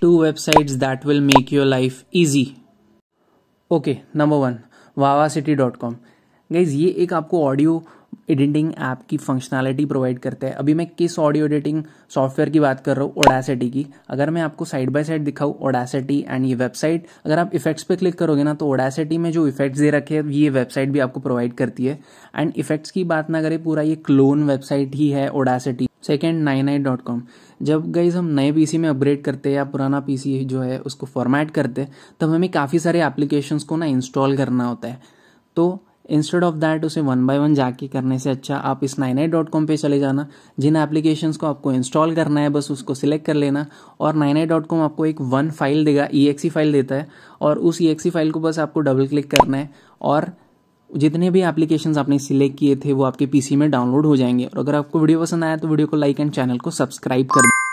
two websites that will make your life easy. Okay, number one, vavacity.com. Guys ये एक आपको audio editing app की functionality provide करता है अभी मैं किस ऑडियो एडिटिंग सॉफ्टवेयर की बात कर रहा हूँ ओडासिटी की अगर मैं आपको साइड बाय साइड दिखाऊँ ओडासिटी एंड ये वेबसाइट अगर आप इफेक्ट्स पे क्लिक करोगे ना तो ओडासिटी में जो इफेक्ट्स दे रखे हैं ये वेबसाइट भी आपको प्रोवाइड करती है एंड इफेक्ट्स की बात ना करें पूरा ये क्लोन वेबसाइट ही है Audacity second nine I dot com जब गई हम नए पीसी में अपग्रेड करते हैं या पुराना पीसी जो है उसको फॉर्मेट करते हैं तब हमें काफ़ी सारे एप्लीकेशंस को ना इंस्टॉल करना होता है तो इंस्टेड ऑफ दैट उसे वन बाय वन जाके करने से अच्छा आप इस नाइन आई डॉट कॉम पर चले जाना जिन एप्लीकेशन को आपको इंस्टॉल करना है बस उसको सिलेक्ट कर लेना और नाइन आई डॉट कॉम आपको एक वन फाइल देगा ई एक्सी फाइल देता है और उस ई एक्सी फाइल को बस आपको डबल क्लिक करना है और जितने भी एप्लीकेशन आपने सिलेक्ट किए थे वो आपके पीसी में डाउनलोड हो जाएंगे और अगर आपको वीडियो पसंद आया तो वीडियो को लाइक एंड चैनल को सब्सक्राइब कर